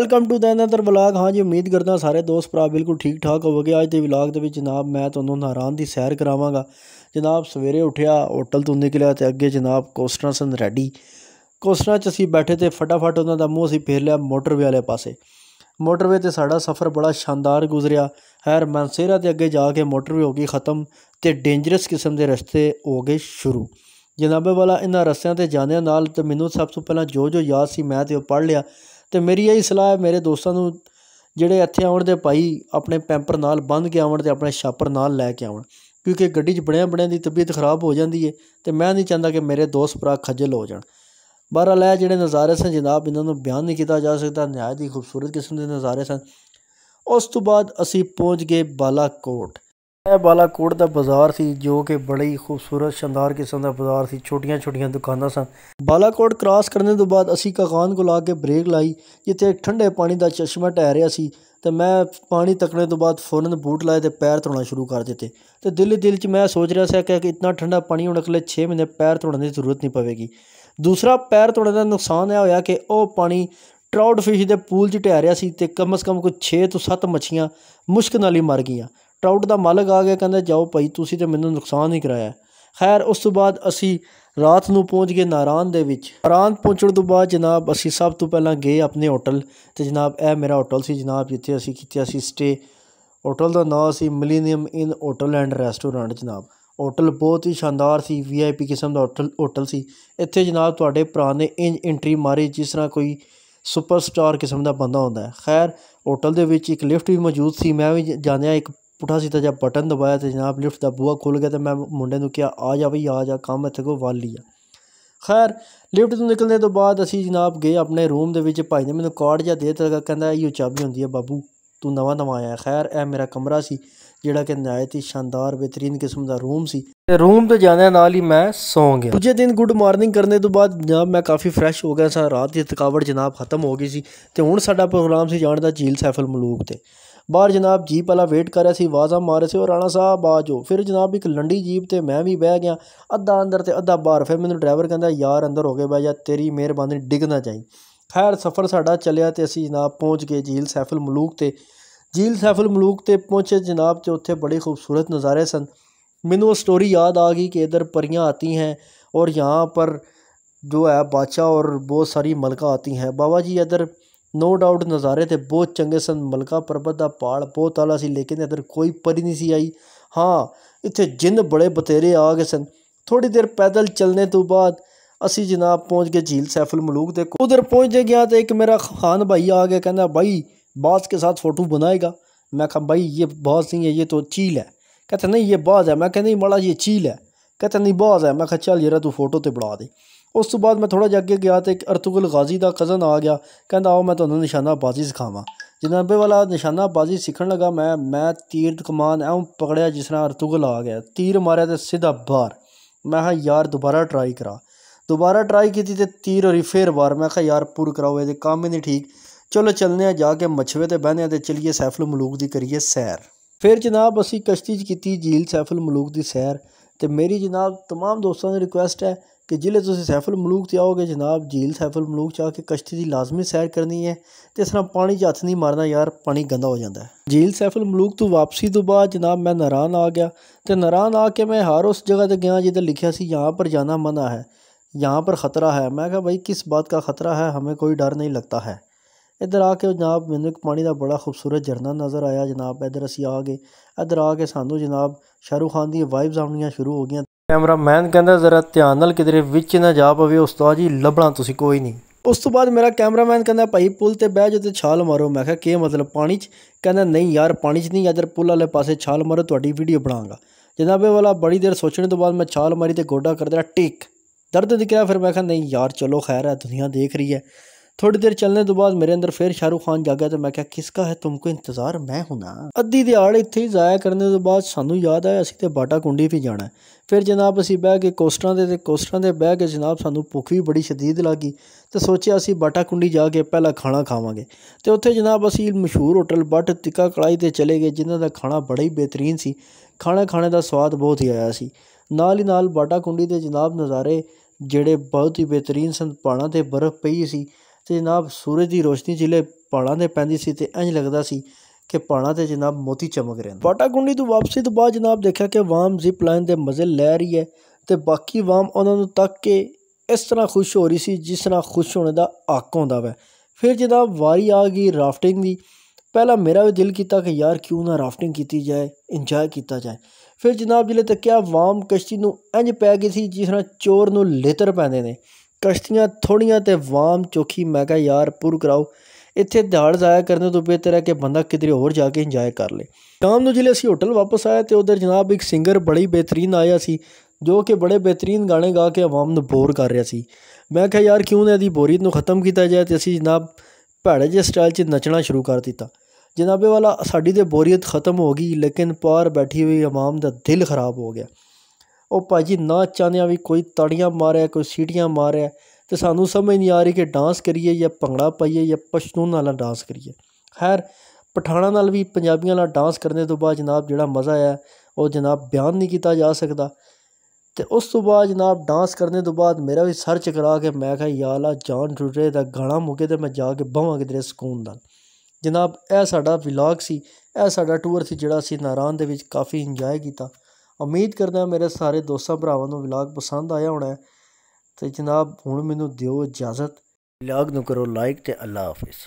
welcome to دینا در blog ہاں جی امید کرتا سارے دوست برا بالکل ٹھیک ٹھاک ہو گیا اجھ کے بلاگ کے بھی جناب میں تمہوں ناراندھی سیر کراوا جناب سویرے اٹھیا ہوٹل تو نکلے تو ابھی جناب کوسٹرا سن ریڈی کوسٹرا چیزیں بیٹھے تھے فٹافٹ انہوں کا منہ اے پھیر لیا موٹر وے والے پاس موٹر وے سے ساڑا سفر بڑا شاندار گزرا خیر منصحرہ تو اگر جا کے موٹر وے ہو گئی ختم تو ڈینجرس قسم کے رستے ہو گئے شروع جناب والا انہیں رستیاں جانے وال مجھے سب سے پہلے جو جو یاد سے میں تو پڑھ لیا ਤੇ ਮੇਰੀ ਇਹ ਸਲਾਹ ਹੈ ਮੇਰੇ ਦੋਸਤਾਂ ਨੂੰ ਜਿਹੜੇ ਇੱਥੇ ਆਉਣ ਦੇ ਭਾਈ ਆਪਣੇ ਪੈਂਪਰ ਨਾਲ ਬੰਨ੍ਹ ਕੇ ਆਉਣ ਤੇ ਆਪਣੇ ਛਾਪਰ ਨਾਲ ਲੈ ਕੇ ਆਉਣ ਕਿਉਂਕਿ ਗੱਡੀ 'ਚ ਬੜਿਆਂ ਬੜਿਆਂ ਦੀ ਤਬੀਅਤ ਖਰਾਬ ਹੋ ਜਾਂਦੀ ਏ ਤੇ ਮੈਂ ਨਹੀਂ ਚਾਹੁੰਦਾ ਕਿ ਮੇਰੇ ਦੋਸਤ ਭਰਾ ਖੱਜਲ ਹੋ ਜਾਣ ਬਹਰਾਲ ਇਹ ਜਿਹੜੇ ਨਜ਼ਾਰੇ ਸਨ ਜਨਾਬ ਇਹਨਾਂ ਨੂੰ ਬਿਆਨ ਨਹੀਂ ਕੀਤਾ ਜਾ ਸਕਦਾ ਨਿਹਾਇਤ ਹੀ ਖੂਬਸੂਰਤ ਕਿਸਮ ਦੇ ਨਜ਼ਾਰੇ ਸਨ ਉਸ ਤੋਂ ਬਾਅਦ ਅਸੀਂ ਪਹੁੰਚ ਗਏ ਬਾਲਾਕੋਟ میں بالاوٹ کا بازار تھی جو کہ بڑی خوبصورت شاندار قسم کا بازار تھی چھوٹیاں چھوٹیاں دکان سن بالاکوٹ کراس کرنے بعد اِسی ککان کو لے کے بریک لائی جی ٹھنڈے پانی کا چشمہ ٹہریا تو میں پانی تکنے کے بعد فورن بوٹ لائے تو پیر دھونا شروع کر دیتے تو دل دل چوچ رہا سا کہ اتنا ٹھنڈا پانی ہوں اگلے چھ مہینے پیر دھونے کی ضرورت نہیں پائے گی دوسرا پیر دھونے کا نقصان یہ ہوا کہ وہ پانی ٹراؤٹ فش د پول ٹہ رہا ہے تو کم از کم کوئی چھ تو ست مچھیاں مشکل ہی مر گئیں ٹاؤٹ کا مالک آ گیا کہ جاؤ بھائی تُسی تو منتھو نقصان ہی کرایا خیر اس بعد اِسی رات کو پہنچ گئے ناراند ناراند پہنچنے کے بعد جناب اِسی سب تو پہلے گئے اپنے ہوٹل تو جناب یہ میرا ہوٹل سر جناب جیتیں اُسی ہوٹل کا نام اِسے ملینیٹل اینڈ ریسٹورینٹ جناب ہوٹل بہت ہی شاندار سی وی آئی پی قسم کا ہوٹل ہوٹل سی اتنے جناب تڑے پرا نے انٹری ماری جس طرح کوئی سپرسٹار قسم کا بندہ ہوں خیر ہوٹل دیکھ لفٹ بھی موجود سی میں بھی جانا ایک اٹھا سی تو جہاں بٹن دبایا تو جناب لفٹ کا بوا کھل گیا تو میں منڈے میں کیا آ جا بھائی آ جا کام اتنے کو وعلیہ خیر لفٹ تو نکلنے کے بعد اِسی جناب گئے اپنے روم کے بھائی نے مجھے کارڈ جا دے گا کہ وہ چابی ہوں بابو توں نواں نواں آیا خیر یہ میرا کمرہ سے جڑا کہ نایت ہی شاندار بہترین قسم کا روم سومنے میں سو گیا دوجے دن گڈ مارننگ کرنے کے بعد جناب میں کافی فرش ہو گیا سر رات کی تھکاوٹ جناب ختم ہو گئی سی تو ہوں ساڈا پروگرام سے جانتا چھیل سیفل ملوب سے باہر جناب جیپ والا ویٹ کر رہا اس آواز مارے سے اور صاحب آ جاؤ پھر جناب ایک لنڈی جیپ سے میں بھی بہ گیا ادھا اندر تو ادھا باہر پھر مجھے ڈرائیور کہہ یار اندر ہو گئے بھائی جا تیری مہربانی ڈگ نہ جائیں خیر سفر سا چلیا تو اسی جناب پہنچ گئے جھیل سیف الملوک تھے جھیل سیف الملوک پہ پہنچے جناب تو اتنے بڑے خوبصورت نظارے سن مجھے وہ اسٹوری یاد آ گئی کہ ادھر پریاں آتی ہیں اور یہاں پر جو ہے بادشاہ اور بہت ساری ملکہ آتی ہیں بابا جی ادھر نو ڈاؤٹ نظارے تھے بہت چنگے سن ملکہ پربت کا پہاڑ بہت آلہ سی لیکن ادھر کوئی پری نہیں سی آئی ہاں اتنے جن بڑے بتھیرے آ گئے سن تھوڑی دیر پیدل چلنے تو بعد اسی جناب پہنچ گئے جھیل سیف الملوک دے ادھر پہنچتے گیا تو ایک میرا خان بھائی آ گئے کہ بھائی باز کے ساتھ فوٹو بنائے گا میں کہا بھائی یہ باز نہیں ہے یہ تو چیل ہے کہتا نہیں یہ باز ہے میں کہہ نہیں مڑا یہ چیل ہے کہتا نہیں باز ہے میں کہا چل جاتا تو فوٹو تو بڑھا دے اس بعد میں تھوڑا جہاں ابھی گیا تو ایک ارتغل غازی کا کزن آ گیا کہ آؤ میں تعینوں نشانہ بازی سکھاوا جنابے والا نشانہ بازی سیکھنے لگا میں تیر کمان او پکڑا جس راہ ارتغل آ گیا تیر مارے تو سیدا بار میں یار دوبارہ ٹرائی کرا دوبارہ ٹرائی کی تیر ہو رہی پھر وار میں یار پورا کراؤ یہ کام ہی نہیں ٹھیک چلو چلنے جا کے مچھوے تو بہنے چلیے سیفل ملوک کی کریے سیر پھر جناب اُسی کشتی چیت جھیل سیف الملوک کی سیر تو میری جناب تمام دوستوں نے ریکویسٹ ہے کہ جلے تُ سیف الملوک تے آؤ گے جناب جھیل سیف الملوک چاہ کے کشتی دی لازمی سیر کرنی ہے تے اس طرح پانی چھت نہیں مارنا یار پانی گندا ہو جاتا ہے جھیل سیف الملوک تو واپسی تو بعد جناب میں ناران آ گیا تے نارا آ کے میں ہر اس جگہ تے گیا جب لکھیا سی یہاں پر جانا منع ہے یہاں پر خطرہ ہے میں کہا بھائی کس بات کا خطرہ ہے ہمیں کوئی ڈر نہیں لگتا ہے ادھر آ کے جناب میم ایک پانی دا بڑا خوبصورت جھرنا نظر آیا جناب ادھر اسی آ گئے ادھر آ کے سانو جناب شاہ رخ خان دی وائبز آنیاں شروع ہو گیا کیمرامین کہہ دیا ذرا دھیان کدھر ویچ نہ جا پاؤ استعی لبنا کوئی نہیں استعدن کہنا پی پل سے بہ جاتے چال مارو میں کیا مطلب پانی چاہ یار پانی چ نہیں یا جی پل والے پاس چھال مارو تاری ویڈیو بنا جنابی والا بڑی دیر سوچنے تو بعد میں چھال ماری تو گوڈا کر دیا ٹیک درد دکھایا پھر میں نہیں یار چلو خیر ہے تھی ہاں دیکھ رہی ہے تھوڑی دیر چلنے کے بعد میرے اندر پھر شاہ رخ خان جاگیا تو میں کہا کس کا ہے تم کو انتظار میں ہونا ادھی دہاڑ اتنی ضائع کرنے تو بعد سانو یاد آیا اسی تے باٹا کنڈی بھی جانا ہے پھر جناب اسی بہ کے کوسٹر کو کوسٹر بہ کے جناب سانو بھوک بھی بڑی شدید لگی گئی تو سوچا ابھی باٹا کنڈی جا کے پہلا کھانا کھاواں گے تے اتنے جناب اسی مشہور ہوٹل بٹ تکا کڑائی تے چلے گئے جنہاں دا کھانا بڑا ہی بہترین سی کھانا کھانے دا سواد بہت ہی آیا سی نال ہی نال باٹا کنڈی دے جناب نظارے جڑے بہت ہی بہترین سن پہاڑوں تے برف پئی سی ਤੇ تو جناب سورج کی روشنی جیلے پہاڑوں نے پہنتی سے اج لگتا ہے کہ پہاڑوں سے جناب موتی چمک رہے ہیں واٹا گنڈی تو واپسی تو بعد جناب دیکھا کہ وام زپ لائن کے مزے لے رہی ہے تو باقی وام انہوں نے تک کے اس طرح خوش ہو رہی تھی جس طرح خوش ہونے کا حق آتا ہوا پھر جناب واری آ گئی رافٹنگ کی پہلے میرا بھی دل کیا کہ یار کیوں نہ رافٹنگ کی جائے انجوائے کیا جائے پھر جناب جلدی تکیا وام کشتی اج پی گئی تھی جس طرح چورنوں لے پی نے کشتیاں تھوڑیاں تو وام چوکی میں کہ یار پور کراؤ اتنے دہڑ ضائع کرنے کو بہتر ہے کہ بندہ کدھر ہو جا کے انجوائے کر لے شام کو جلدی اُسی ہوٹل واپس آیا تو ادھر جناب ایک سنگر بڑی بہترین آیا س جو کہ بڑے بہترین گانے گا کے عوام بور کر رہا ہے میں کہا یار کیوں نہ بوریتوں ختم کیا جائے تو اِسی جناب پہڑے جی اسٹائل سے نچنا شروع کر دبے والا سا بوریت ختم ہو گئی لیکن پار بیٹھی ہوئی عوام کا دل خراب ہو گیا اور پھائی جی نہ چاہدے بھی کوئی تاڑیاں ماریا کوئی سیٹیاں مارے تو سانو سمجھ نہیں آ رہی کہ ڈانس کریے یا پنگڑا پائیے یا پشتون والا ڈانس کریے خیر پٹا نال بھی پجابیاں ڈانس کرنے بعد جناب جڑا مزہ ہے وہ جناب بیان نہیں جا سکتا تو اس بعد جناب ڈانس کرنے بعد میرا بھی سرچ کرا کہ میں کہ یار آ جان ڈرے دا گانا موکے تو میں جا کے بہاں کدھر سکون دن جناب یہ ساڈا ولاگ سی یہ سا ٹور سا جاسے ناراض کافی انجوائے کیا ਉਮੀਦ ਕਰਦਾ ਮੇਰੇ ਸਾਰੇ ਦੋਸਤਾਂ ਭਰਾਵਾਂ ਨੂੰ ਵਲੌਗ ਪਸੰਦ ਆਇਆ ਹੋਣਾ ਤੇ ਜਨਾਬ ਹੁਣ ਮੈਨੂੰ ਦਿਓ ਇਜਾਜ਼ਤ ਵਲੌਗ ਨੂੰ ਕਰੋ ਲਾਈਕ ਤੇ ਅੱਲਾ ਹਾਫਿਜ਼